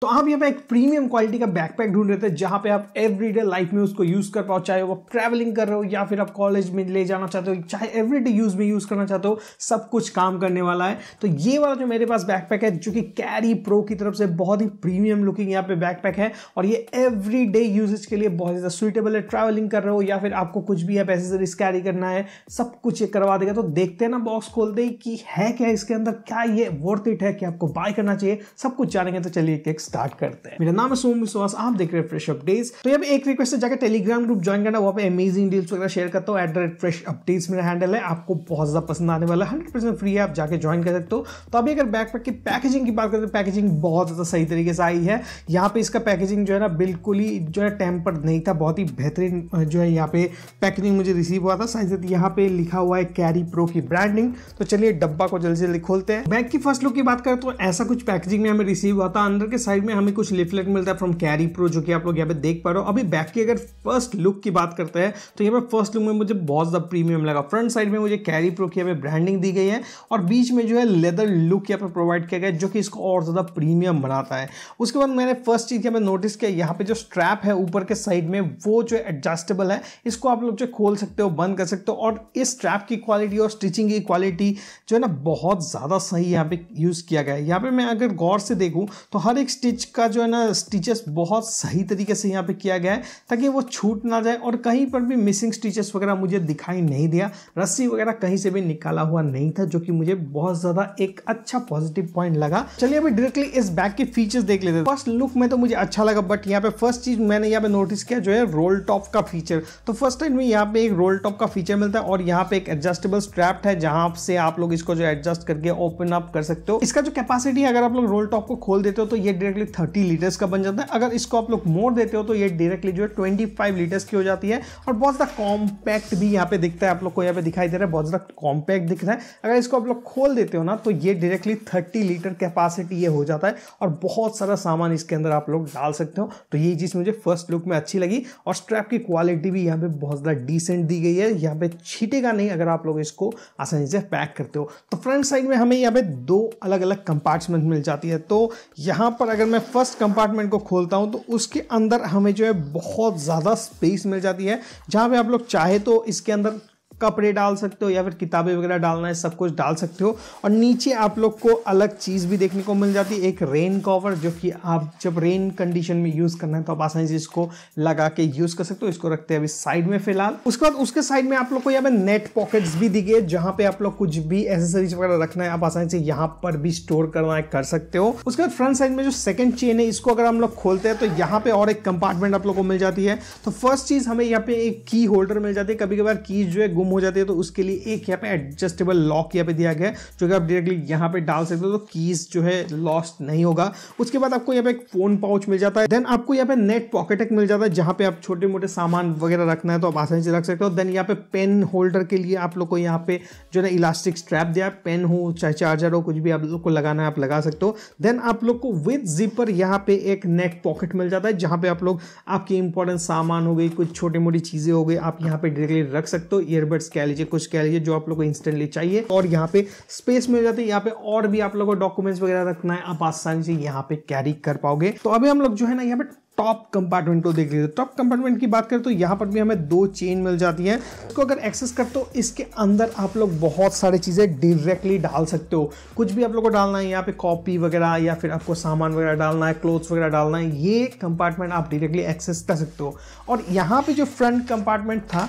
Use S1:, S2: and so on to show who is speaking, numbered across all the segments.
S1: तो आप यहाँ पे एक प्रीमियम क्वालिटी का बैकपैक ढूंढ रहे थे जहाँ पे आप एवरीडे लाइफ में उसको यूज़ कर पाओ चाहे वो ट्रैवलिंग कर रहे हो या फिर आप कॉलेज में ले जाना चाहते हो चाहे एवरीडे यूज़ में यूज़ करना चाहते हो सब कुछ काम करने वाला है तो ये वाला जो मेरे पास बैकपैक है जो कि कैरी प्रो की तरफ से बहुत ही प्रीमियम लुकिंग यहाँ पे बैकपैक है और ये एवरी डे यूजेज के लिए बहुत ज़्यादा सुइटेबल है ट्रैवलिंग कर रहे हो या फिर आपको कुछ भी आप एसेसरीज कैरी करना है सब कुछ ये करवा देगा तो देखते हैं ना बॉक्स खोलते ही कि है क्या इसके अंदर क्या ये वर्थ इट है कि आपको बाय करना चाहिए सब कुछ जानेंगे तो चलिए एक स्टार्ट करते हैं मेरा नाम है सोम विश्वास आप देख रहे हैं फ्रेश अपडेट्स तो अब एक रिक्वेस्ट है जाकर टेलीग्राम ग्रुप ज्वाइन करना वहाँ पे अमेजिंग डील्स वगैरह शेयर करता हूँ at the rate fresh updates मेरा हैंडल है आपको बहुत ज्यादा पसंद आने वाला हंड्रेड परसेंट फ्री है आप जाकर ज्वाइन कर सकते हो तो अभी अगर बैकपैक की पैकेजिंग की बात करें तो पैकेजिंग बहुत ज्यादा सही तरीके से आई है यहाँ पे इसका पैकेजिंग जो है ना बिल्कुल ही जो है टेम्पर्ड नहीं था बहुत ही बेहतरीन जो है यहाँ पे पैकेजिंग मुझे रिसीव हुआ था साथ ही यहाँ पे लिखा हुआ है कैरी प्रो की ब्रांडिंग तो चलिए डब्बा को जल्दी जल्दी खोलते हैं बैग की फर्स्ट लुक की बात करें तो ऐसा कुछ पैकेजिंग में हमें रिसीव हुआ था अंदर के साइड साइड में हमें कुछ लिफलेट मिलता है फ्रॉम कैरी प्रो जो कि आप लोग यहाँ पे देख पा रहे हो अभी बैक की अगर फर्स्ट लुक की बात करते हैं तो यहाँ पे फर्स्ट लुक में मुझे बहुत ज़्यादा प्रीमियम लगा फ्रंट साइड में मुझे कैरी प्रो की यहाँ पे ब्रांडिंग दी गई है और बीच में जो है लेदर लुक यहाँ पे प्रोवाइड किया गया है जो कि इसको और ज़्यादा प्रीमियम बनाता है उसके बाद मैंने फर्स्ट चीज़ यहाँ पे नोटिस किया यहाँ पे जो स्ट्रैप है ऊपर के साइड में वो जो एडजस्टेबल है इसको आप लोग जो खोल सकते हो बंद कर सकते हो और इस स्ट्रैप की क्वालिटी और स्टिचिंग की क्वालिटी जो है ना बहुत ज़्यादा सही यहाँ पे यूज़ किया गया है यहाँ पे मैं अगर गौर से देखूँ तो हर एक स्टिच स्टिच का जो है ना स्टिचेस बहुत सही तरीके से यहाँ पे किया गया है ताकि वो छूट ना जाए और कहीं पर भी मिसिंग स्टिचेस वगैरह मुझे दिखाई नहीं दिया रस्सी वगैरह कहीं से भी निकाला हुआ नहीं था जो कि मुझे बहुत ज़्यादा एक अच्छा पॉजिटिव पॉइंट लगा चलिए अभी डायरेक्टली इस बैग के फीचर्स देख लेते हैं फर्स्ट लुक में तो मुझे अच्छा लगा बट यहाँ पे फर्स्ट चीज़ मैंने यहाँ पे नोटिस किया जो है रोल टॉप का फीचर तो फर्स्ट टाइम में यहाँ पे एक रोल टॉप का फीचर मिलता है और यहाँ पे एक एडजस्टेबल स्ट्रैप है जहां से आप लोग इसको जो एडजस्ट करके ओपन अप कर सकते हो इसका जो कैपेसिटी है अगर आप लोग रोल टॉप को खोल देते हो तो ये डायरेक्ट डायरेक्टली थर्टी लीटर्स का बन जाता है अगर इसको आप लोग मोर देते हो तो ये डायरेक्टली जो है ट्वेंटी फाइव लीटर्स की हो जाती है और बहुत ज़्यादा कॉम्पैक्ट भी यहाँ पे दिखता है आप लोग को यहाँ पे दिखाई दे रहा है बहुत ज़्यादा कॉम्पैक्ट दिख रहा है अगर इसको आप लोग खोल देते हो ना तो ये डायरेक्टली थर्टी लीटर कैपेसिटी ये हो जाता है और बहुत सारा सामान इसके अंदर आप लोग डाल सकते हो तो ये चीज़ मुझे फर्स्ट लुक में अच्छी लगी और स्ट्रैप की क्वालिटी भी यहाँ पे बहुत ज़्यादा डिसेंट दी गई है यहाँ पे छीटेगा नहीं अगर आप लोग इसको आसानी से पैक करते हो तो फ्रंट साइड में हमें यहाँ पे दो अलग अलग कंपार्टमेंट मिल जाती है तो यहाँ पर अगर मैं फर्स्ट कंपार्टमेंट को खोलता हूँ तो उसके अंदर हमें जो है बहुत ज़्यादा स्पेस मिल जाती है जहाँ पे आप लोग चाहे तो इसके अंदर कपड़े डाल सकते हो या फिर किताबें वगैरह डालना है सब कुछ डाल सकते हो और नीचे आप लोग को अलग चीज़ भी देखने को मिल जाती है एक रेन कवर जो कि आप जब रेन कंडीशन में यूज़ करना है तो आप आसानी से इसको लगा के यूज़ कर सकते हो इसको रखते हैं अभी साइड में फिलहाल उसके बाद उसके साइड में आप लोग को यहाँ पर नेट पॉकेट्स भी दिखे जहाँ पे आप लोग कुछ भी एसेसरीज वगैरह रखना है आप आसानी से यहाँ पर भी स्टोर करना है कर सकते हो उसके बाद फ्रंट साइड में जो सेकंड चेन है इसको अगर हम लोग खोलते हैं तो यहाँ पे और एक कंपार्टमेंट आप लोग को मिल जाती है तो फर्स्ट चीज़ हमें यहाँ पे एक की होल्डर मिल जाती है कभी कभार की जो है गुम हो जाती है तो उसके लिए एक यहाँ पे एडजस्टेबल लॉक यहाँ पे दिया गया है जो कि आप डायरेक्टली यहाँ पे डाल सकते हो तो कीज़ जो है लॉस्ट नहीं होगा उसके बाद आपको यहाँ पे एक फ़ोन पाउच मिल जाता है देन आपको यहाँ पे नेट पॉकेट एक मिल जाता है जहाँ पे आप छोटे मोटे सामान वगैरह रखना है तो आप आसानी से रख सकते हो देन यहाँ पे पेन होल्डर के लिए आप लोग को यहाँ पे जो है इलास्टिक स्ट्रैप दिया पेन हो चाहे चार्जर हो कुछ भी आप लोग को लगाना है आप लगा सकते हो देन आप लोग को विद जिपर यहाँ पे एक नेक पॉकेट मिल जाता है जहाँ पे आप लोग आपकी इंपॉर्टेंट सामान हो गई कुछ छोटी मोटी चीज़ें हो गई आप यहाँ पे डायरेक्टली रख सकते हो ईयरबड पीवर्ट्स कह लीजिए कुछ कह लीजिए जो आप लोग को इंस्टेंटली चाहिए और यहाँ पे स्पेस में हो जाती है यहाँ पे और भी आप लोगों को डॉक्यूमेंट्स वगैरह रखना है आप आसानी से यहाँ पे कैरी कर पाओगे तो अभी हम लोग जो है ना यहाँ पे टॉप कंपार्टमेंट को देख लेते टॉप कंपार्टमेंट की बात करें तो यहाँ पर भी हमें दो चेन मिल जाती है तो अगर एक्सेस कर तो इसके अंदर आप लोग बहुत सारी चीज़ें डायरेक्टली डाल सकते हो कुछ भी आप लोगों को डालना है यहाँ पे कॉपी वगैरह या फिर आपको सामान वगैरह डालना है क्लोथ्स वगैरह डालना है ये कंपार्टमेंट आप डायरेक्टली एक्सेस कर सकते हो और यहाँ पर जो फ्रंट कंपार्टमेंट था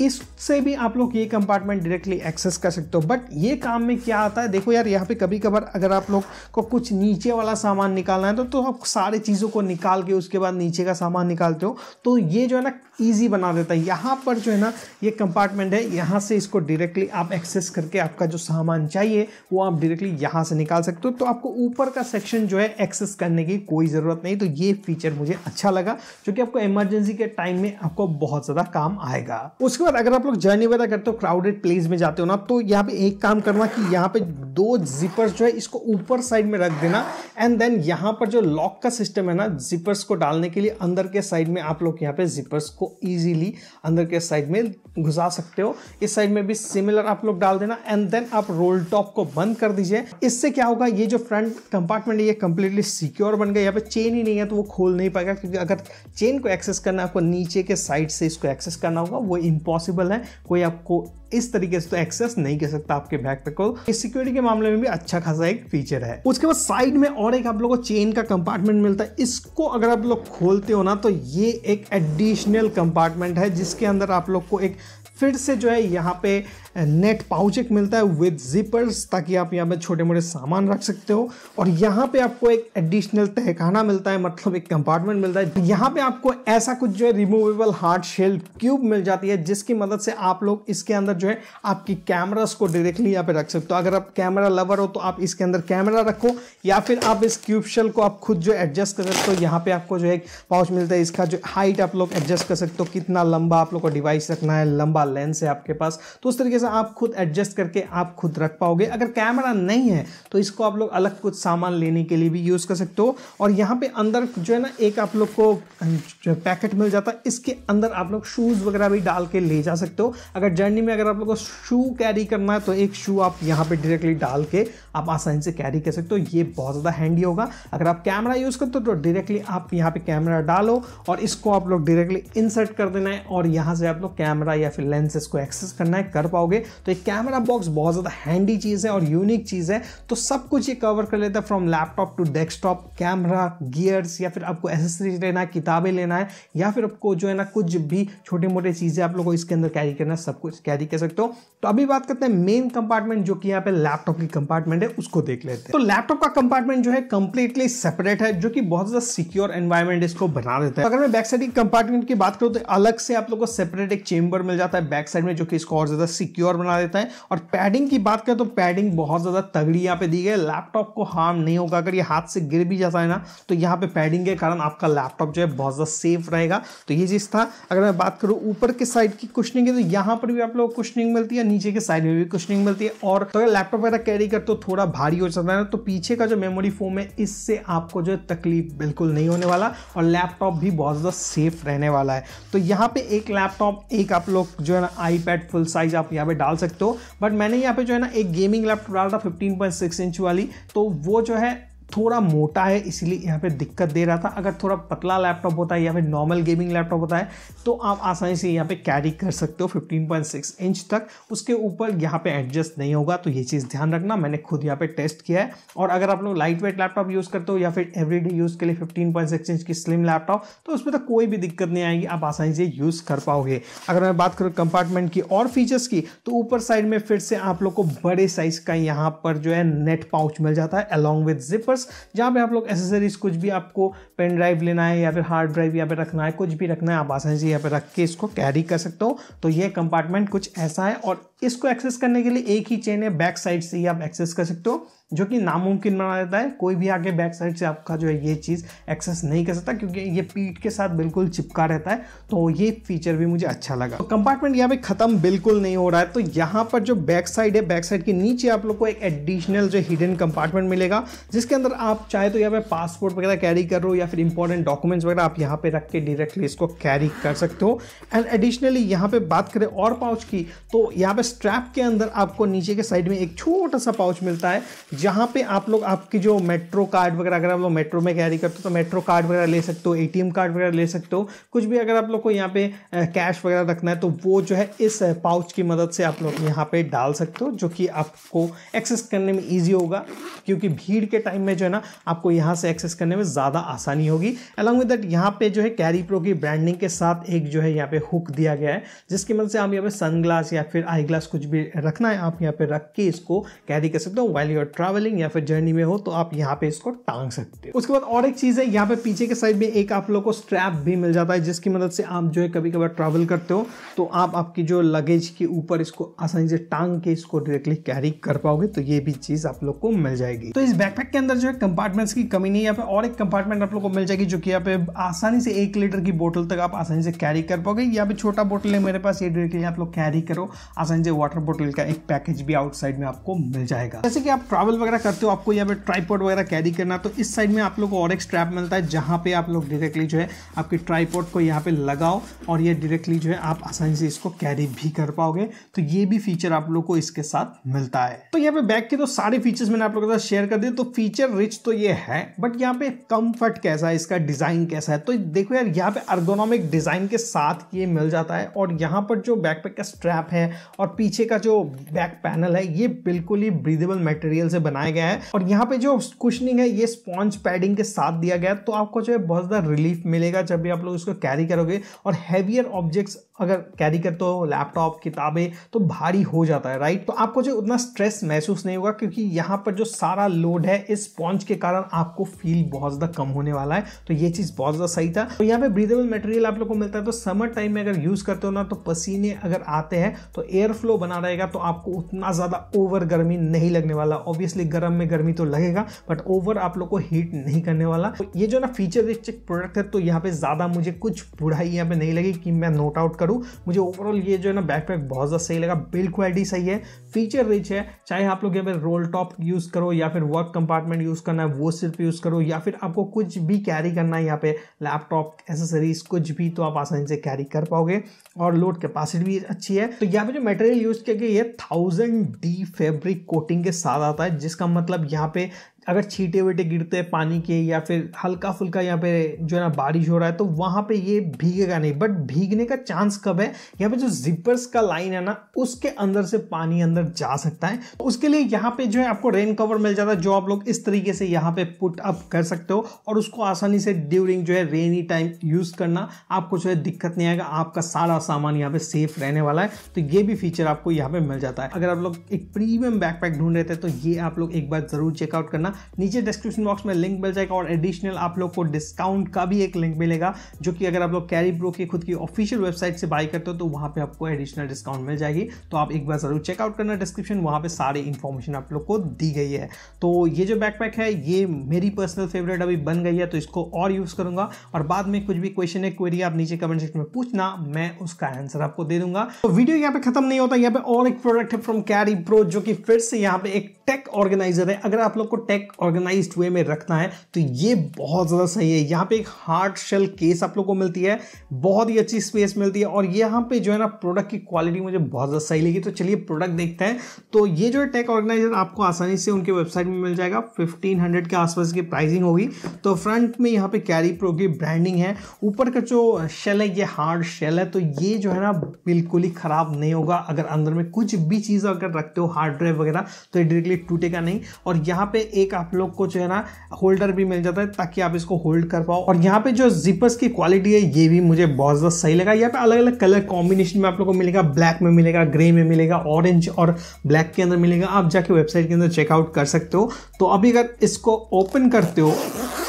S1: इससे भी आप लोग ये कंपार्टमेंट डायरेक्टली एक्सेस कर सकते हो बट ये काम में क्या आता है देखो यार यहाँ पे कभी कभार अगर आप लोग को कुछ नीचे वाला सामान निकालना है तो तो आप सारे चीज़ों को निकाल के उसके बाद नीचे का सामान निकालते हो तो ये जो है ना इजी बना देता है यहाँ पर जो है ना ये कंपार्टमेंट है यहाँ से इसको डायरेक्टली आप एक्सेस करके आपका जो सामान चाहिए वो आप डायरेक्टली यहाँ से निकाल सकते हो तो आपको ऊपर का सेक्शन जो है एक्सेस करने की कोई ज़रूरत नहीं तो ये फीचर मुझे अच्छा लगा जो कि आपको इमरजेंसी के टाइम में आपको बहुत ज़्यादा काम आएगा उसके बाद अगर आप लोग जर्नी वगैरह करते हो क्राउडेड प्लेस में जाते हो ना तो यहाँ पे एक काम करना कि यहाँ पे दो जिपर्स जो है इसको ऊपर साइड में रख देना एंड देन यहाँ पर जो लॉक का सिस्टम है ना जिपर्स को डालने के लिए अंदर के साइड में आप लोग यहाँ पे जिपर्स को ईजिली अंदर के साइड में घुसा सकते हो इस साइड में भी सिमिलर आप लोग डाल देना एंड देन आप रोल टॉप को बंद कर दीजिए इससे क्या होगा ये जो फ्रंट कंपार्टमेंट है ये कंप्लीटली सिक्योर बन गया यहाँ पे चेन ही नहीं है तो वो खोल नहीं पाएगा क्योंकि अगर चेन को एक्सेस करना है आपको नीचे के साइड से इसको एक्सेस करना होगा वो इम्पोर्टेंट पॉसिबल है कोई आपको इस तरीके से तो एक्सेस नहीं कर सकता आपके बैकपैक को इस सिक्योरिटी के मामले में भी अच्छा खासा एक फीचर है उसके बाद साइड में और एक आप लोगों को चेन का कंपार्टमेंट मिलता है इसको अगर आप लोग खोलते हो ना तो ये एक एडिशनल कंपार्टमेंट है जिसके अंदर आप लोग को एक फिर से जो है यहाँ पे नेट पाउच एक मिलता है विद जिपर्स ताकि आप यहाँ पे छोटे मोटे सामान रख सकते हो और यहाँ पे आपको एक एडिशनल तहखाना मिलता है मतलब एक कंपार्टमेंट मिलता है यहाँ पे आपको ऐसा कुछ जो है रिमूवेबल हार्ड शेल क्यूब मिल जाती है जिसकी मदद से आप लोग इसके अंदर जो है आपकी कैमराज को डायरेक्टली यहाँ पे रख सकते हो अगर आप कैमरा लवर हो तो आप इसके अंदर कैमरा रखो या फिर आप इस क्यूब शेल को आप खुद जो एडजस्ट कर सकते हो यहाँ पे आपको जो है पाउच मिलता है इसका जो हाइट आप लोग एडजस्ट कर सकते हो कितना लंबा आप लोग को डिवाइस रखना है लंबा लेंस है आपके पास तो उस तरीके से आप खुद एडजस्ट करके आप खुद रख पाओगे अगर कैमरा नहीं है तो इसको आप लोग अलग कुछ सामान लेने के लिए भी यूज़ कर सकते हो और यहाँ पे अंदर जो है ना एक आप लोग को पैकेट अं, मिल जाता है इसके अंदर आप लोग शूज़ वगैरह भी डाल के ले जा सकते हो अगर जर्नी में अगर आप लोग को शू कैरी करना है तो एक शू आप यहाँ पर डायरेक्टली डाल के आप आसानी से कैरी कर सकते हो ये बहुत ज़्यादा हैंडी होगा अगर आप कैमरा यूज़ करते हो तो डायरेक्टली आप यहाँ पर कैमरा डालो और इसको आप लोग डायरेक्टली इंसर्ट कर देना है और यहाँ से आप लोग कैमरा या फिर लेंसेज को एक्सेस करना है कर पाओगे तो एक कैमरा बॉक्स बहुत ज़्यादा हैंडी चीज़ है और यूनिक चीज़ है तो सब कुछ ये कवर कर लेता है from laptop to desktop camera gears या फिर आपको एसेसरीज लेना है किताबें लेना है या फिर आपको जो है ना कुछ भी छोटे मोटे चीज़ें आप लोगों को इसके अंदर कैरी करना सब कुछ कैरी कर सकते हो तो अभी बात करते हैं मेन कंपार्टमेंट जो कि यहाँ पे लैपटॉप की कंपार्टमेंट है उसको देख लेते हैं तो लैपटॉप का कंपार्टमेंट जो है कंप्लीटली सेपरेट है जो कि बहुत ज़्यादा सिक्योर एनवायरमेंट इसको बना देता है अगर मैं बैक साइड की कंपार्टमेंट की बात करूँ तो अलग से आप लोग को सेपरेट एक चेंबर मिल जाता है है बैक साइड में जो कि इसको और ज़्यादा सिक्योर बना देता है और पैडिंग की बात करें तो पैडिंग बहुत ज़्यादा तगड़ी यहाँ पे दी गई है लैपटॉप को हार्म नहीं होगा अगर ये हाथ से गिर भी जाता है ना तो यहाँ पे पैडिंग के कारण आपका लैपटॉप जो है बहुत ज़्यादा सेफ रहेगा तो ये चीज़ था अगर मैं बात करूँ ऊपर के साइड की कुशनिंग की तो यहाँ पर भी आप लोग कुशनिंग मिलती है नीचे के साइड में भी कुशनिंग मिलती है और तो अगर लैपटॉप वगैरह कैरी कर तो थोड़ा भारी हो जाता है ना तो पीछे का जो मेमोरी फोम है इससे आपको जो है तकलीफ बिल्कुल नहीं होने वाला और लैपटॉप भी बहुत ज़्यादा सेफ रहने वाला है तो यहाँ पे एक लैपटॉप एक आप लोग जो है ना आई पैड फुल साइज आप यहाँ पे डाल सकते हो बट मैंने यहाँ पे जो है ना एक गेमिंग लैपटॉप डाला था फिफ्टीन पॉइंट सिक्स इंच वाली तो वो जो है थोड़ा मोटा है इसीलिए यहाँ पे दिक्कत दे रहा था अगर थोड़ा पतला लैपटॉप होता है या फिर नॉर्मल गेमिंग लैपटॉप होता है तो आप आसानी से यहाँ पे कैरी कर सकते हो 15.6 इंच तक उसके ऊपर यहाँ पे एडजस्ट नहीं होगा तो ये चीज़ ध्यान रखना मैंने खुद यहाँ पे टेस्ट किया है और अगर आप लोग लाइट वेट लैपटॉप यूज़ करते हो या फिर एवरीडे यूज़ के लिए फिफ्टीन इंच की स्लिम लैपटॉप तो उसमें तो कोई भी दिक्कत नहीं आएगी आप आसानी से यूज़ कर पाओगे अगर मैं बात करूँ कंपार्टमेंट की और फीचर्स की तो ऊपर साइड में फिर से आप लोग को बड़े साइज़ का यहाँ पर जो है नेट पाउच मिल जाता है अलॉन्ग विद जिपर पर्पस जहाँ पे आप लोग एसेसरीज कुछ भी आपको पेन ड्राइव लेना है या फिर हार्ड ड्राइव यहाँ पे रखना है कुछ भी रखना है आप आसानी से यहाँ पे रख के इसको कैरी कर सकते हो तो ये कंपार्टमेंट कुछ ऐसा है और इसको एक्सेस करने के लिए एक ही चेन है बैक साइड से ही आप एक्सेस कर सकते हो जो कि नामुमकिन बना देता है कोई भी आगे बैक साइड से आपका जो है ये चीज़ एक्सेस नहीं कर सकता क्योंकि ये पीठ के साथ बिल्कुल चिपका रहता है तो ये फीचर भी मुझे अच्छा लगा तो कंपार्टमेंट यहाँ पे ख़त्म बिल्कुल नहीं हो रहा है तो यहाँ पर जो बैक साइड है बैक साइड के नीचे आप लोग को एक एडिशनल जो हिडन कंपार्टमेंट मिलेगा जिसके अंदर आप चाहे तो यहाँ पे पासपोर्ट वगैरह कैरी कर रहे हो या फिर इंपॉर्टेंट डॉक्यूमेंट्स वगैरह आप यहाँ पे रख के डायरेक्टली इसको कैरी कर सकते हो एंड एडिशनली यहाँ पे बात करें और पाउच की तो यहाँ पे स्ट्रैप के अंदर आपको नीचे के साइड में एक छोटा सा पाउच मिलता है जहाँ पे आप लोग आपकी जो मेट्रो कार्ड वगैरह अगर आप लोग मेट्रो में कैरी करते हो तो मेट्रो कार्ड वगैरह ले सकते हो एटीएम कार्ड वगैरह ले सकते हो कुछ भी अगर आप लोग को यहाँ पे कैश वगैरह रखना है तो वो जो है इस पाउच की मदद से आप लोग यहाँ पे डाल सकते हो जो कि आपको एक्सेस करने में ईजी होगा क्योंकि भीड़ के टाइम में जो है ना आपको यहाँ से एक्सेस करने में ज़्यादा आसानी होगी अलॉन्ग विद दैट यहाँ पे जो है कैरी प्रो की ब्रांडिंग के साथ एक जो है यहाँ पे हुक दिया गया है जिसकी मदद से आप यहाँ पे सन या फिर आई ग्लास कुछ भी रखना है आप यहाँ पे रख के इसको कैरी कर सकते हो वाइल योर ट्रैवलिंग या फिर जर्नी में हो तो आप यहाँ पे इसको टांग सकते हो उसके बाद और एक चीज़ है यहाँ पे पीछे के साइड में एक आप लोग को स्ट्रैप भी मिल जाता है जिसकी मदद से आप जो है कभी कभार ट्रैवल करते हो तो आप आपकी जो लगेज के ऊपर इसको आसानी से टांग के इसको डायरेक्टली कैरी कर पाओगे तो ये भी चीज़ आप लोग को मिल जाएगी तो इस बैकपैक के अंदर जो है कंपार्टमेंट्स की कमी नहीं है यहाँ पे और एक कंपार्टमेंट आप लोग को मिल जाएगी जो कि यहाँ पे आसानी से एक लीटर की बोतल तक आप आसानी से कैरी कर पाओगे या फिर छोटा बोतल है मेरे पास ये डायरेक्टली आप लोग कैरी करो आसानी से वाटर बोटल का एक पैकेज भी आउटसाइड में आपको मिल जाएगा जैसे कि आप ट्रैवल ट्रैवल वगैरह करते हो आपको यहाँ पे ट्राईपोड वगैरह कैरी करना तो इस साइड में आप लोग को और एक स्ट्रैप मिलता है जहाँ पे आप लोग डायरेक्टली जो है आपके ट्राईपोड को यहाँ पे लगाओ और ये डायरेक्टली जो है आप आसानी से इसको कैरी भी कर पाओगे तो ये भी फीचर आप लोग को इसके साथ मिलता है तो यहाँ पे बैग के तो सारे फीचर्स मैंने आप लोगों के साथ शेयर कर दिए तो फीचर रिच तो ये है बट यहाँ पे कम्फर्ट कैसा है इसका डिज़ाइन कैसा है तो देखो यार यहाँ पे अर्गोनॉमिक डिज़ाइन के साथ ये मिल जाता है और यहाँ पर जो बैकपैक का स्ट्रैप है और पीछे का जो बैक पैनल है ये बिल्कुल ही ब्रीदेबल मटेरियल से बनाया गया है और यहाँ पे जो कुशनिंग है ये स्पॉन्ज पैडिंग के साथ दिया गया है तो आपको जो है बहुत ज़्यादा रिलीफ मिलेगा जब भी आप लोग इसको कैरी करोगे और हैवियर ऑब्जेक्ट्स अगर कैरी करते हो लैपटॉप किताबें तो भारी हो जाता है राइट तो आपको जो उतना स्ट्रेस महसूस नहीं होगा क्योंकि यहाँ पर जो सारा लोड है इस स्पॉन्ज के कारण आपको फील बहुत ज़्यादा कम होने वाला है तो ये चीज़ बहुत ज़्यादा सही था तो यहाँ पे ब्रीदेबल मटेरियल आप लोग को मिलता है तो समर टाइम में अगर यूज़ करते हो ना तो पसीने अगर आते हैं तो एयर फ्लो बना रहेगा तो आपको उतना ज़्यादा ओवर गर्मी नहीं लगने वाला ऑब्वियसली ऑब्वियसली गर्म में गर्मी तो लगेगा बट ओवर आप लोग को हीट नहीं करने वाला तो ये जो ना फीचर रिच प्रोडक्ट है तो यहाँ पे ज़्यादा मुझे कुछ बुढ़ाई यहाँ पे नहीं लगी कि मैं नोट आउट करूँ मुझे ओवरऑल ये जो है ना बैकपैक बहुत ज़्यादा सही लगा बिल्ड क्वालिटी सही है फीचर रिच है चाहे आप लोग यहाँ पे रोल टॉप यूज़ करो या फिर वर्क कंपार्टमेंट यूज़ करना है वो सिर्फ यूज़ करो या फिर आपको कुछ भी कैरी करना है यहाँ पे लैपटॉप एसेसरीज कुछ भी तो आप आसानी से कैरी कर पाओगे और लोड कैपेसिटी भी अच्छी है तो यहाँ पे जो मटेरियल यूज़ किया गया ये थाउजेंड डी फेब्रिक कोटिंग के साथ आता है जिसका मतलब यहाँ पे अगर छीटे वीटे गिरते हैं पानी के या फिर हल्का फुल्का यहाँ पे जो है ना बारिश हो रहा है तो वहाँ पे ये भीगेगा नहीं बट भीगने का चांस कब है यहाँ पे जो जिपर्स का लाइन है ना उसके अंदर से पानी अंदर जा सकता है तो उसके लिए यहाँ पे जो है आपको रेन कवर मिल जाता है जो आप लोग इस तरीके से यहाँ पे पुट अप कर सकते हो और उसको आसानी से ड्यूरिंग जो है रेनी टाइम यूज़ करना आपको जो है दिक्कत नहीं आएगा आपका सारा सामान यहाँ पे सेफ रहने वाला है तो ये भी फीचर आपको यहाँ पे मिल जाता है अगर आप लोग एक प्रीमियम बैकपैक ढूंढ रहे थे तो ये आप लोग एक बार ज़रूर चेकआउट करना नीचे डिस्क्रिप्शन बॉक्स में लिंक मिल जाएगा और एडिशनल आप लोग को डिस्काउंट का भी एक लिंक मिलेगा जो कि अगर आप लोग कैरी ब्रो की खुद की ऑफिशियल वेबसाइट से बाई करते हो तो वहाँ पर आपको एडिशनल डिस्काउंट मिल जाएगी तो आप एक बार ज़रूर चेकआउट करना डिस्क्रिप्शन वहाँ पर सारी इन्फॉर्मेशन आप लोग को दी गई है तो ये जो बैकपैक है ये मेरी पर्सनल फेवरेट अभी बन गई है तो इसको और यूज़ करूँगा और बाद में कुछ भी क्वेश्चन है क्वेरी आप नीचे कमेंट सेक्शन में पूछना मैं उसका आंसर आपको दे दूंगा तो वीडियो यहाँ पे खत्म नहीं होता यहाँ पे और एक प्रोडक्ट है फ्रॉम कैरी प्रो जो कि फिर से यहाँ पे एक टेक ऑर्गेनाइजर है अगर आप लोग को टेक ऑर्गेनाइज वे में रखना है तो ये बहुत ज़्यादा सही है यहाँ पे एक हार्ड शेल केस आप लोग को मिलती है बहुत ही अच्छी स्पेस मिलती है और यहाँ पे जो है ना प्रोडक्ट की क्वालिटी मुझे बहुत ज़्यादा सही लगी तो चलिए प्रोडक्ट देखते हैं तो ये जो है टेक ऑर्गेनाइजर आपको आसानी से उनके वेबसाइट में मिल जाएगा फिफ्टीन के आसपास की प्राइसिंग होगी तो फ्रंट में यहाँ पे कैरी प्रो की ब्रांडिंग है ऊपर का जो शेल है ये हार्ड शेल है तो ये जो है ना बिल्कुल ही ख़राब नहीं होगा अगर अंदर में कुछ भी चीज़ अगर रखते हो हार्ड ड्राइव वगैरह तो डायरेक्टली एक टूटेगा नहीं और यहाँ पे एक आप लोग को जो है ना होल्डर भी मिल जाता है ताकि आप इसको होल्ड कर पाओ और यहाँ पे जो जिपर्स की क्वालिटी है ये भी मुझे बहुत ज़्यादा सही लगा यहाँ पे अलग अलग कलर कॉम्बिनेशन में आप लोग को मिलेगा ब्लैक में मिलेगा ग्रे में मिलेगा ऑरेंज और ब्लैक के अंदर मिलेगा आप जाके वेबसाइट के अंदर चेकआउट कर सकते हो तो अभी अगर इसको ओपन करते हो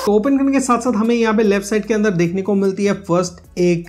S1: तो ओपन करने के साथ साथ हमें यहाँ पे लेफ्ट साइड के अंदर देखने को मिलती है फर्स्ट एक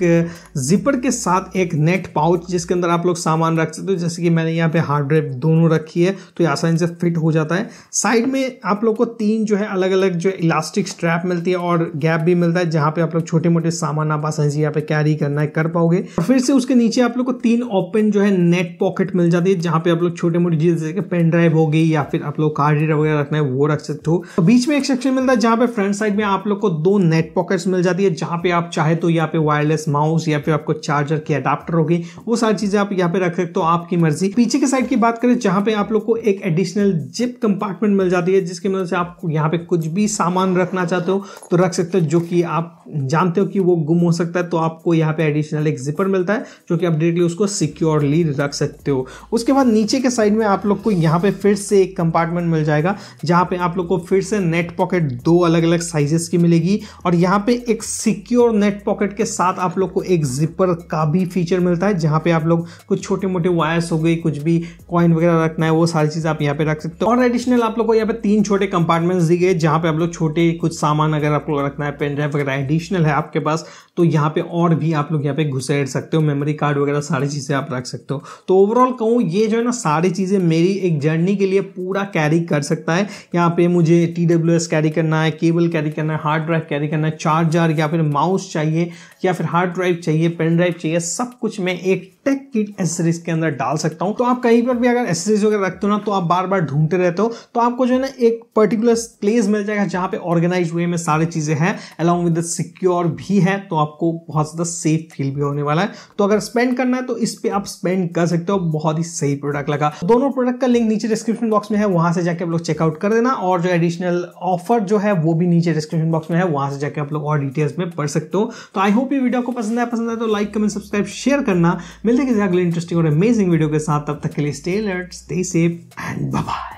S1: जिपर के साथ एक नेट पाउच जिसके अंदर आप लोग सामान रख सकते हो जैसे कि मैंने यहाँ पे हार्ड ड्राइव दोनों रखी है तो ये आसानी से फिट हो जाता है साइड में आप लोग को तीन जो है अलग अलग जो इलास्टिक स्ट्रैप मिलती है और गैप भी मिलता है जहाँ पे आप लोग छोटे मोटे सामान आप आसानी से यहाँ पे कैरी करना है कर पाओगे और फिर से उसके नीचे आप लोग को तीन ओपन जो है नेट पॉकेट मिल जाती है जहाँ पे आप लोग छोटे मोटे चीज जैसे पेन ड्राइव हो गई या फिर आप लोग कार्ड वगैरह रखना है वो रख सकते हो तो बीच में एक सेक्शन मिलता है जहाँ पे फ्रंट साइड में आप लोग को दो नेट पॉकेट्स मिल जाती है जहाँ पे आप चाहे तो यहाँ पे वायर वायरलेस माउस या फिर आपको चार्जर की अडाप्टर होगी वो सारी चीजें आप यहाँ पे रख सकते हो आपकी मर्जी पीछे के साइड की बात करें जहां पे आप लोग को एक एडिशनल जिप कंपार्टमेंट मिल जाती है जिसकी मदद से आप यहाँ पे कुछ भी सामान रखना चाहते हो तो रख सकते हो जो कि आप जानते हो कि वो गुम हो सकता है तो आपको यहाँ पे एडिशनल एक जिपर मिलता है जो कि आप डायरेक्टली उसको सिक्योरली रख सकते हो उसके बाद नीचे के साइड में आप लोग को यहाँ पे फिर से एक कंपार्टमेंट मिल जाएगा जहाँ पे आप लोग को फिर से नेट पॉकेट दो अलग अलग साइजेस की मिलेगी और यहाँ पे एक सिक्योर नेट पॉकेट के साथ साथ आप लोग को एक जिपर का भी फीचर मिलता है जहाँ पे आप लोग कुछ छोटे मोटे वायर्स हो गई कुछ भी कॉइन वगैरह रखना है वो सारी चीज़ आप यहाँ पे रख सकते हो और एडिशनल आप लोग को यहाँ पे तीन छोटे कंपार्टमेंट्स दिए गए जहाँ पे आप लोग छोटे कुछ सामान अगर आप लोग रखना है पेन ड्राइव वगैरह एडिशनल है आपके पास तो यहाँ पे और भी आप लोग यहाँ पे घुसेड़ सकते हो मेमोरी कार्ड वगैरह सारी चीज़ें आप रख सकते हो तो ओवरऑल कहूँ ये जो है ना सारी चीज़ें मेरी एक जर्नी के लिए पूरा कैरी कर सकता है यहाँ पे मुझे टी कैरी करना है केबल कैरी करना है हार्ड ड्राइव कैरी करना है चार्जर या फिर माउस चाहिए या फिर हार्ड ड्राइव चाहिए पेन ड्राइव चाहिए सब कुछ मैं एक टेक किट एसेसरीज के अंदर डाल सकता हूँ तो आप कहीं पर भी अगर एसेसरीज वगैरह रखते हो ना तो आप बार बार ढूंढते रहते हो तो आपको जो है ना एक पर्टिकुलर प्लेस मिल जाएगा जहां पे ऑर्गेनाइज वे में सारी चीज़ें हैं अलॉन्ग विद सिक्योर भी है तो आपको बहुत ज़्यादा सेफ फील भी होने वाला है तो अगर स्पेंड करना है तो इस पर आप स्पेंड कर सकते हो बहुत ही सही प्रोडक्ट लगा दोनों प्रोडक्ट का लिंक नीचे डिस्क्रिप्शन बॉक्स में है वहां से जाके आप लोग चेकआउट कर देना और जो एडिशनल ऑफर जो है वो भी नीचे डिस्क्रिप्शन बॉक्स में है वहां से जाके आप लोग और डिटेल्स में पढ़ सकते हो तो आई होप भी वीडियो को पसंद आया पसंद आया तो लाइक कमेंट सब्सक्राइब शेयर करना मिलते किसी अगले इंटरेस्टिंग और अमेजिंग वीडियो के साथ तब तक के लिए stay alert stay safe and bye